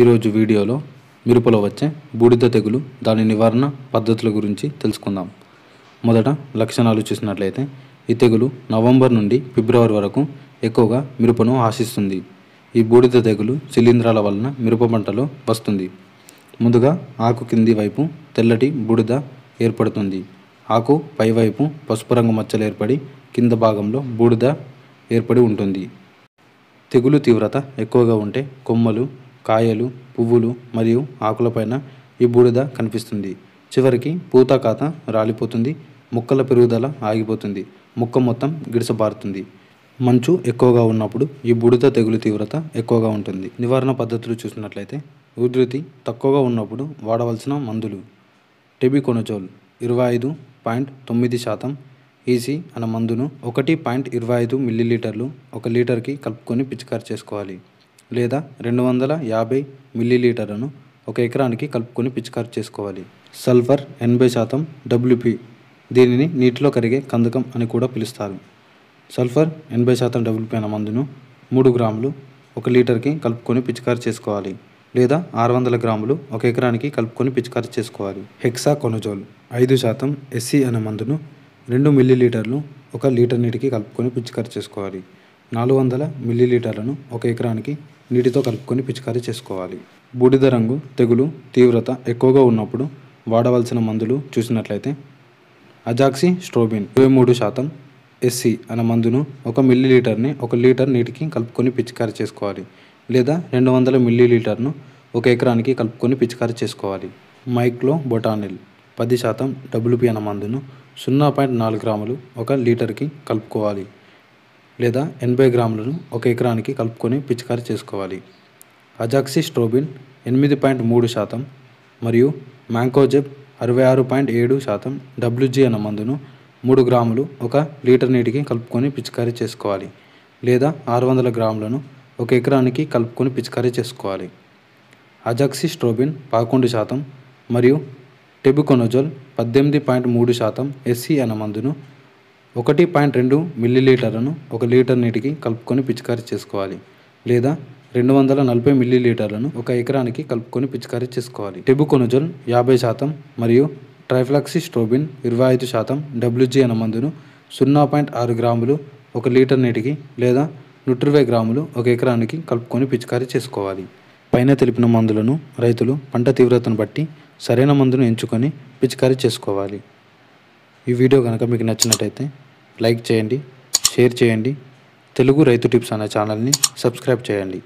ఈరోజు వీడియోలో మిరపలో వచ్చే బూడిద తెగులు దాని నివారణ పద్ధతుల గురించి తెలుసుకుందాం మొదట లక్షణాలు చూసినట్లయితే ఈ తెగులు నవంబర్ నుండి ఫిబ్రవరి వరకు ఎక్కువగా మిరపను ఆశిస్తుంది ఈ బూడిద తెగులు శిలీంధ్రాల వలన మిరప పంటలో వస్తుంది ముందుగా ఆకు కింది వైపు తెల్లటి బూడిద ఏర్పడుతుంది ఆకు పైవైపు పసుపు రంగు మచ్చలు ఏర్పడి కింద భాగంలో బూడిద ఏర్పడి ఉంటుంది తెగులు తీవ్రత ఎక్కువగా ఉంటే కొమ్మలు కాయలు పువ్వులు మరియు ఆకులపైన ఈ బూడిద కనిపిస్తుంది చివరికి పూత కాత రాలిపోతుంది మొక్కల పెరుగుదల ఆగిపోతుంది మొక్క మొత్తం గిడిసబారుతుంది మంచు ఎక్కువగా ఉన్నప్పుడు ఈ బుడిద తెగులు తీవ్రత ఎక్కువగా ఉంటుంది నివారణ పద్ధతులు చూసినట్లయితే ఉధృతి తక్కువగా ఉన్నప్పుడు వాడవలసిన మందులు టెబికొనజోల్ ఇరవై ఐదు పాయింట్ తొమ్మిది శాతం ఈసీ అన్న మందును ఒకటి పాయింట్ ఇరవై ఐదు మిల్లీలీటర్లు ఒక లీటర్కి కలుపుకొని పిచికారి చేసుకోవాలి లేదా రెండు వందల యాభై మిల్లీలీటర్లను ఒక ఎకరానికి కలుపుకొని పిచికారి చేసుకోవాలి సల్ఫర్ ఎనభై శాతం డబ్ల్యూపి దీనిని నీటిలో కరిగే కందకం అని కూడా పిలుస్తారు సల్ఫర్ ఎనభై శాతం డబ్ల్యూపి అన్న మందును మూడు గ్రాములు ఒక లీటర్కి కలుపుకొని పిచికారి చేసుకోవాలి లేదా ఆరు వందల గ్రాములు ఒక ఎకరానికి కలుపుకొని పిచికారు చేసుకోవాలి హెక్సా కొనజోల్ ఐదు శాతం ఎస్సీ అనే మందును రెండు మిల్లీలీటర్లు ఒక లీటర్ నీటికి కలుపుకొని పిచికారు చేసుకోవాలి నాలుగు వందల మిల్లీలీటర్లను ఒక ఎకరానికి నీటితో కలుపుకొని పిచికారీ చేసుకోవాలి బూడిద రంగు తెగులు తీవ్రత ఎక్కువగా ఉన్నప్పుడు వాడవలసిన మందులు చూసినట్లయితే అజాక్సీ స్ట్రోబిన్ ఇరవై మూడు శాతం ఎస్సీ అనే మందును ఒక మిల్లీ లీటర్ని ఒక లీటర్ నీటికి కలుపుకొని పిచికారీ చేసుకోవాలి లేదా రెండు వందల మిల్లీ లీటర్ను ఒక ఎకరానికి కలుపుకొని పిచికారీ చేసుకోవాలి మైక్లో బొటానిల్ పది శాతం డబ్ల్యూపీ అనే మందును సున్నా పాయింట్ నాలుగు గ్రాములు ఒక లీటర్కి కలుపుకోవాలి లేదా ఎనభై గ్రాములను ఒక ఎకరానికి కలుపుకొని పిచికారీ చేసుకోవాలి అజాక్సిస్ట్రోబిన్ ఎనిమిది పాయింట్ మూడు శాతం మరియు మ్యాంకోజెబ్ అరవై ఆరు పాయింట్ ఏడు శాతం డబ్ల్యూజీ అన్న మందును మూడు గ్రాములు ఒక లీటర్ నీటికి కలుపుకొని పిచికారీ చేసుకోవాలి లేదా ఆరు వందల గ్రాములను ఒక ఎకరానికి కలుపుకొని పిచికారీ చేసుకోవాలి అజాక్సిస్ట్రోబిన్ పదకొండు శాతం మరియు టెబుకొనోజోల్ పద్దెనిమిది పాయింట్ మూడు శాతం ఎస్సీ అన్న మందును ఒకటి పాయింట్ రెండు మిల్లీలీటర్లను ఒక లీటర్ నీటికి కలుపుకొని పిచికారీ చేసుకోవాలి లేదా రెండు వందల నలభై మిల్లీలీటర్లను ఒక ఎకరానికి కలుపుకొని పిచికారీ చేసుకోవాలి టెబుకొనుజోల్ యాభై శాతం మరియు ట్రైఫ్లాక్సీ స్ట్రోబిన్ ఇరవై ఐదు శాతం డబ్ల్యూజీ అన్న మందును సున్నా పాయింట్ ఆరు గ్రాములు ఒక లీటర్ నీటికి లేదా ఇరవై గ్రాములు ఒక ఎకరానికి కలుపుకొని పిచికారీ చేసుకోవాలి పైన తెలిపిన మందులను రైతులు పంట తీవ్రతను బట్టి సరైన మందును ఎంచుకొని పిచికారీ చేసుకోవాలి ఈ వీడియో కనుక మీకు నచ్చినట్టయితే లైక్ చేయండి షేర్ చేయండి తెలుగు రైతు టిప్స్ అనే ఛానల్ని సబ్స్క్రైబ్ చేయండి